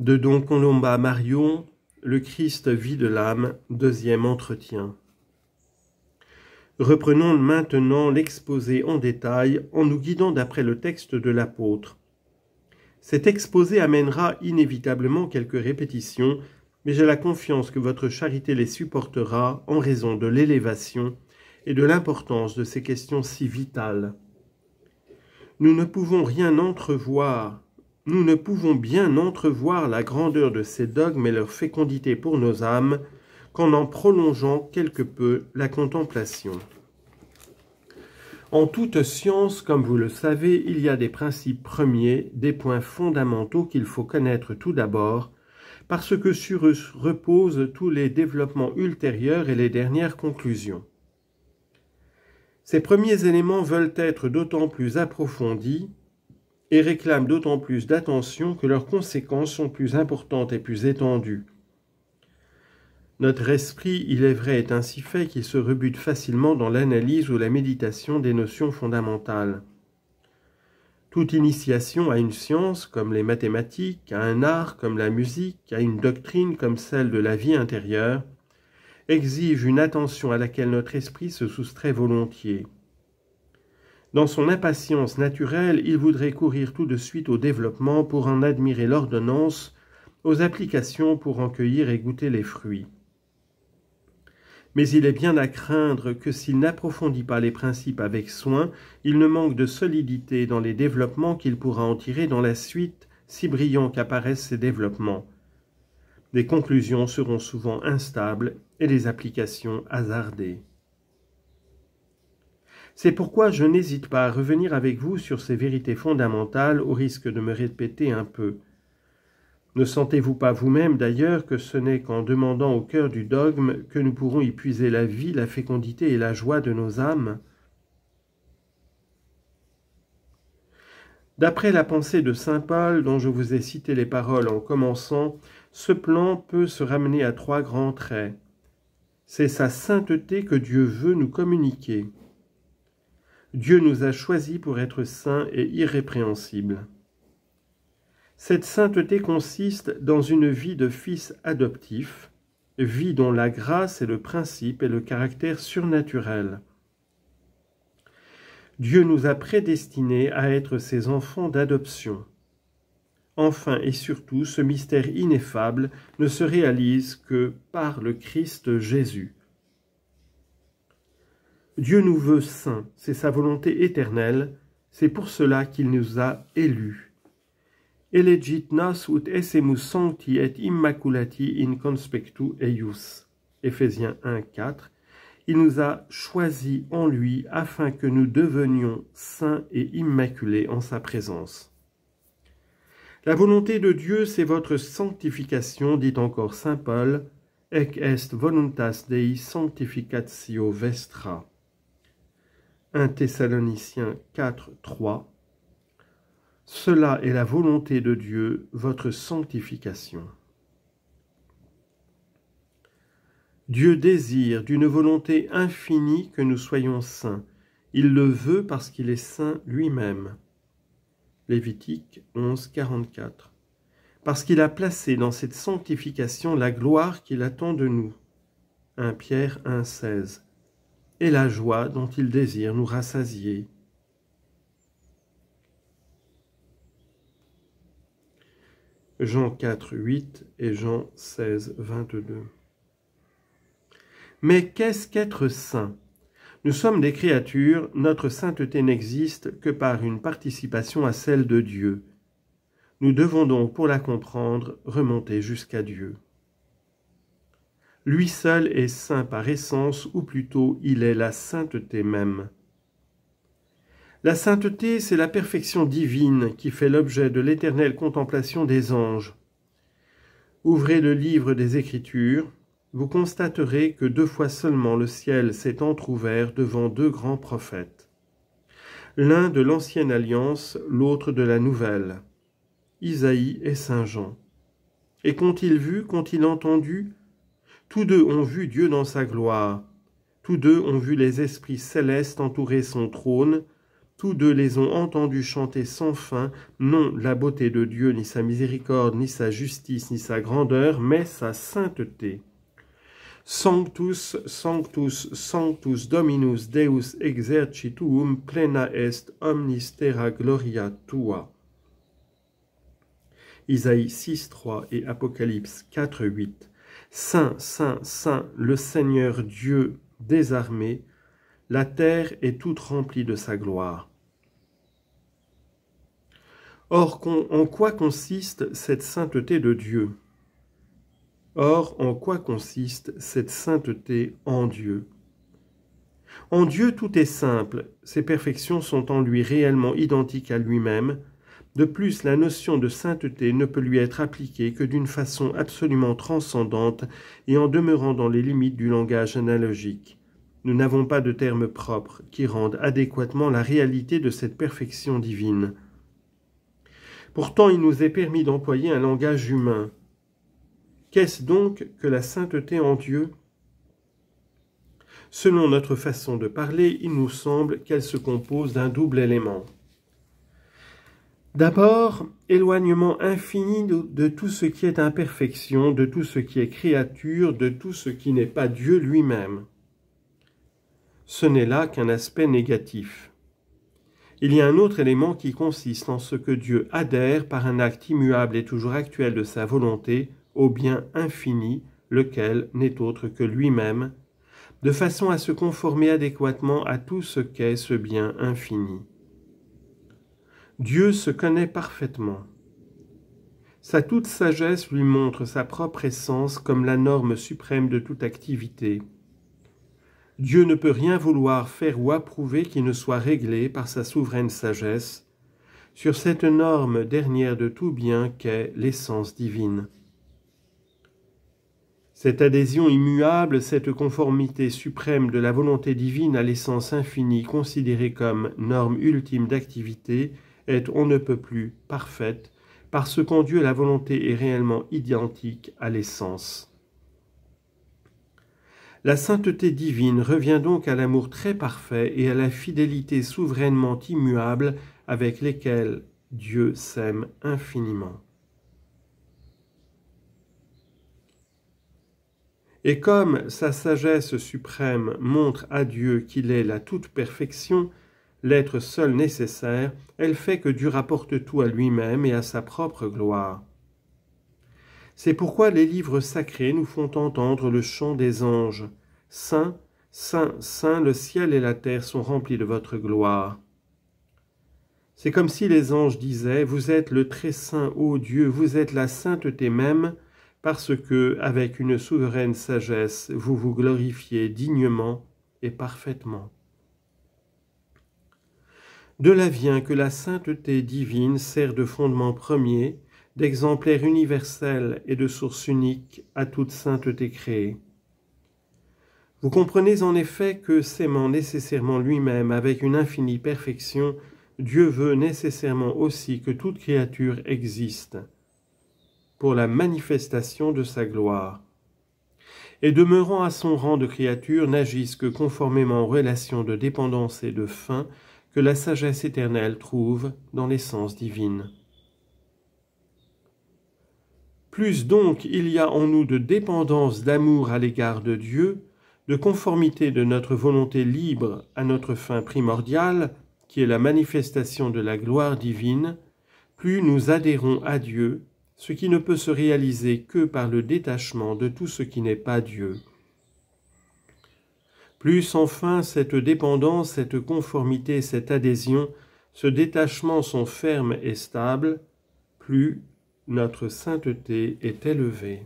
De Don Colomba Marion, le Christ vit de l'âme, deuxième entretien. Reprenons maintenant l'exposé en détail en nous guidant d'après le texte de l'apôtre. Cet exposé amènera inévitablement quelques répétitions, mais j'ai la confiance que votre charité les supportera en raison de l'élévation et de l'importance de ces questions si vitales. Nous ne pouvons rien entrevoir nous ne pouvons bien entrevoir la grandeur de ces dogmes et leur fécondité pour nos âmes qu'en en prolongeant quelque peu la contemplation. En toute science, comme vous le savez, il y a des principes premiers, des points fondamentaux qu'il faut connaître tout d'abord, parce que sur eux reposent tous les développements ultérieurs et les dernières conclusions. Ces premiers éléments veulent être d'autant plus approfondis et réclament d'autant plus d'attention que leurs conséquences sont plus importantes et plus étendues. Notre esprit, il est vrai, est ainsi fait qu'il se rebute facilement dans l'analyse ou la méditation des notions fondamentales. Toute initiation à une science comme les mathématiques, à un art comme la musique, à une doctrine comme celle de la vie intérieure, exige une attention à laquelle notre esprit se soustrait volontiers. Dans son impatience naturelle, il voudrait courir tout de suite au développement pour en admirer l'ordonnance, aux applications pour en cueillir et goûter les fruits. Mais il est bien à craindre que s'il n'approfondit pas les principes avec soin, il ne manque de solidité dans les développements qu'il pourra en tirer dans la suite, si brillants qu'apparaissent ces développements. Les conclusions seront souvent instables et les applications hasardées. C'est pourquoi je n'hésite pas à revenir avec vous sur ces vérités fondamentales au risque de me répéter un peu. Ne sentez-vous pas vous-même d'ailleurs que ce n'est qu'en demandant au cœur du dogme que nous pourrons y puiser la vie, la fécondité et la joie de nos âmes D'après la pensée de Saint Paul dont je vous ai cité les paroles en commençant, ce plan peut se ramener à trois grands traits. C'est sa sainteté que Dieu veut nous communiquer. Dieu nous a choisis pour être saints et irrépréhensibles. Cette sainteté consiste dans une vie de fils adoptif, vie dont la grâce est le principe et le caractère surnaturel. Dieu nous a prédestinés à être ses enfants d'adoption. Enfin et surtout, ce mystère ineffable ne se réalise que par le Christ Jésus, Dieu nous veut saints, c'est sa volonté éternelle, c'est pour cela qu'il nous a élus. Elegit nas ut essemus sancti et immaculati in conspectu eius. Ephésiens 1, 4. Il nous a choisis en lui afin que nous devenions saints et immaculés en sa présence. La volonté de Dieu, c'est votre sanctification, dit encore saint Paul, ec est voluntas Dei sanctificatio vestra. 1 Thessaloniciens 4, 3. Cela est la volonté de Dieu, votre sanctification. Dieu désire d'une volonté infinie que nous soyons saints. Il le veut parce qu'il est saint lui-même. Lévitique 11, 44. Parce qu'il a placé dans cette sanctification la gloire qu'il attend de nous. 1 Pierre 1, 16 et la joie dont il désire nous rassasier. Jean 4, 8 et Jean 16, 22. Mais qu'est-ce qu'être saint Nous sommes des créatures, notre sainteté n'existe que par une participation à celle de Dieu. Nous devons donc, pour la comprendre, remonter jusqu'à Dieu. Lui seul est saint par essence, ou plutôt il est la sainteté même. La sainteté, c'est la perfection divine qui fait l'objet de l'éternelle contemplation des anges. Ouvrez le livre des Écritures, vous constaterez que deux fois seulement le ciel s'est entr'ouvert devant deux grands prophètes, l'un de l'ancienne alliance, l'autre de la nouvelle, Isaïe et saint Jean. Et qu'ont-ils vu, qu'ont-ils entendu tous deux ont vu Dieu dans sa gloire. Tous deux ont vu les esprits célestes entourer son trône. Tous deux les ont entendus chanter sans fin, non la beauté de Dieu, ni sa miséricorde, ni sa justice, ni sa grandeur, mais sa sainteté. Sanctus, sanctus, sanctus Dominus Deus exercituum plena est omnis terra gloria tua. Isaïe 6.3 et Apocalypse 4.8 Saint, Saint, Saint, le Seigneur Dieu des armées, la terre est toute remplie de sa gloire. Or, en quoi consiste cette sainteté de Dieu Or, en quoi consiste cette sainteté en Dieu En Dieu, tout est simple, ses perfections sont en lui réellement identiques à lui-même, de plus, la notion de sainteté ne peut lui être appliquée que d'une façon absolument transcendante et en demeurant dans les limites du langage analogique. Nous n'avons pas de termes propres qui rendent adéquatement la réalité de cette perfection divine. Pourtant, il nous est permis d'employer un langage humain. Qu'est-ce donc que la sainteté en Dieu Selon notre façon de parler, il nous semble qu'elle se compose d'un double élément. D'abord, éloignement infini de, tout ce qui est imperfection, de tout ce qui est créature, de tout ce qui n'est pas Dieu lui-même. Ce n'est là qu'un aspect négatif. Il y a un autre élément qui consiste en ce que Dieu adhère par un acte immuable et toujours actuel de sa volonté au bien infini, lequel n'est autre que lui-même, de façon à se conformer adéquatement à tout ce qu'est ce bien infini. Dieu se connaît parfaitement. Sa toute sagesse lui montre sa propre essence comme la norme suprême de toute activité. Dieu ne peut rien vouloir faire ou approuver qui ne soit réglé par sa souveraine sagesse sur cette norme dernière de tout bien qu'est l'essence divine. Cette adhésion immuable, cette conformité suprême de la volonté divine à l'essence infinie considérée comme norme ultime d'activité est on ne peut plus parfaite, parce qu'en Dieu la volonté est réellement identique à l'essence. La sainteté divine revient donc à l'amour très parfait et à la fidélité souverainement immuable avec lesquelles Dieu s'aime infiniment. Et comme sa sagesse suprême montre à Dieu qu'il est la toute perfection, l'être seul nécessaire, elle fait que Dieu rapporte tout à lui-même et à sa propre gloire. C'est pourquoi les livres sacrés nous font entendre le chant des anges. Saint, Saint, Saint, le ciel et la terre sont remplis de votre gloire. C'est comme si les anges disaient, Vous êtes le très saint, ô Dieu, vous êtes la sainteté même, parce que, avec une souveraine sagesse, vous vous glorifiez dignement et parfaitement de là vient que la sainteté divine sert de fondement premier, d'exemplaire universel et de source unique à toute sainteté créée. Vous comprenez en effet que s'aimant nécessairement lui-même avec une infinie perfection, Dieu veut nécessairement aussi que toute créature existe pour la manifestation de sa gloire, et demeurant à son rang de créature n'agisse que conformément aux relations de dépendance et de fin que la sagesse éternelle trouve dans l'essence divine. Plus donc il y a en nous de dépendance d'amour à l'égard de Dieu, de conformité de notre volonté libre à notre fin primordiale, qui est la manifestation de la gloire divine, plus nous adhérons à Dieu, ce qui ne peut se réaliser que par le détachement de tout ce qui n'est pas Dieu. Plus enfin cette dépendance, cette conformité, cette adhésion, ce détachement sont fermes et stables, plus notre sainteté est élevée.